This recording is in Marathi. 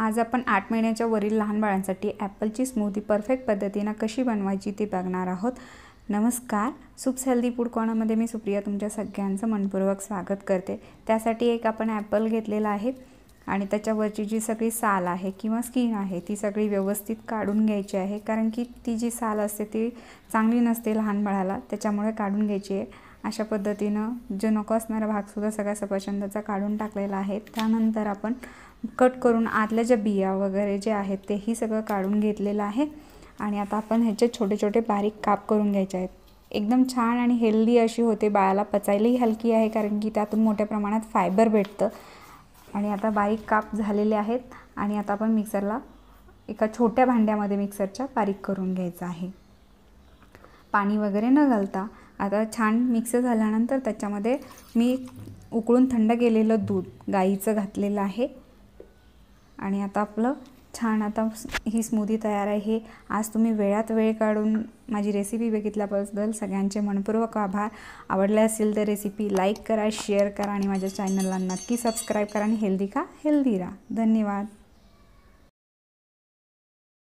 आज आपण आठ महिन्याच्या वरील लहान बाळांसाठी ॲपलची स्मूदी परफेक्ट पद्धतीनं कशी बनवायची ते बघणार आहोत नमस्कार सुप्स हेल्दी फूड कॉर्नरमध्ये मी सुप्रिया तुमच्या सगळ्यांचं मनपूर्वक स्वागत करते त्यासाठी एक आपण ॲपल घेतलेला आहे आणि त्याच्यावरची जी सगळी साल आहे किंवा स्किन आहे ती सगळी व्यवस्थित काढून घ्यायची आहे कारण की ती जी साल असते ती चांगली नसते लहान बाळाला त्याच्यामुळे काढून घ्यायची आहे अशा पद्धतीनं जो नको असणारा भागसुद्धा सगळ्या सफरचंदाचा काढून टाकलेला आहे त्यानंतर आपण कट करून आतल्या ज्या बिया वगैरे जे आहेत तेही सगळं काढून घेतलेलं आहे आणि आता आपण ह्याचे छोटे छोटे बारीक काप करून घ्यायचे आहेत एकदम छान आणि हेल्दी अशी होते बाळाला पचायलाही हलकी आहे कारण की त्यातून मोठ्या प्रमाणात फायबर भेटतं आणि आता बारीक काप झालेले आहेत आणि आता आपण मिक्सरला एका छोट्या भांड्यामध्ये मिक्सरच्या बारीक करून घ्यायचं आहे पाणी वगैरे न घालता आता छान मिक्स झाल्यानंतर त्याच्यामध्ये मी उकळून थंड केलेलं दूध गाईचं घातलेलं आहे आणि आता आपलं छान आता ही स्मूदी तयार आहे आज तुम्ही वेळात वेळ काढून माझी रेसिपी बघितल्याबद्दल सगळ्यांचे मनपूर्वक आभार आवडले असेल तर रेसिपी लाईक करा शेअर करा आणि माझ्या चॅनलला नक्की सबस्क्राईब करा आणि हेल्दी का हेल्दी राहा धन्यवाद